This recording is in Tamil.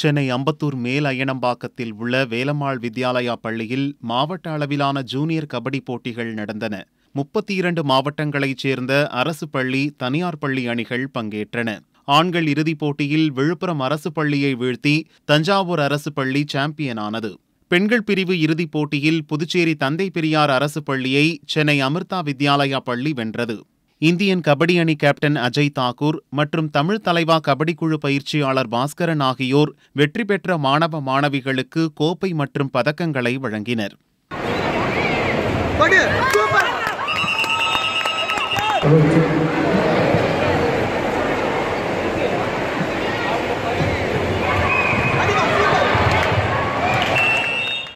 சென்னை அம்பத்தூர் மேல் அயனம்பாக்கத்தில் உள்ள வேலம்மாள் வித்யாலயா பள்ளியில் மாவட்ட அளவிலான ஜூனியர் கபடி போட்டிகள் நடந்தன முப்பத்தி இரண்டு மாவட்டங்களைச் சேர்ந்த அரசு பள்ளி தனியார் பள்ளி அணிகள் பங்கேற்றன ஆண்கள் இறுதிப் போட்டியில் விழுப்புரம் அரசு பள்ளியை வீழ்த்தி தஞ்சாவூர் அரசு பள்ளி சாம்பியனானது பெண்கள் பிரிவு இறுதிப் போட்டியில் புதுச்சேரி தந்தை பெரியார் அரசு பள்ளியை சென்னை அமிர்தா வித்யாலயா பள்ளி வென்றது இந்தியன் கபடி அணி கேப்டன் அஜய் தாக்கூர் மற்றும் தமிழ் தலைவா கபடி குழு பயிற்சியாளர் பாஸ்கரன் ஆகியோர் வெற்றி பெற்ற மாணவ மாணவிகளுக்கு கோப்பை மற்றும் பதக்கங்களை வழங்கினர் Thank you.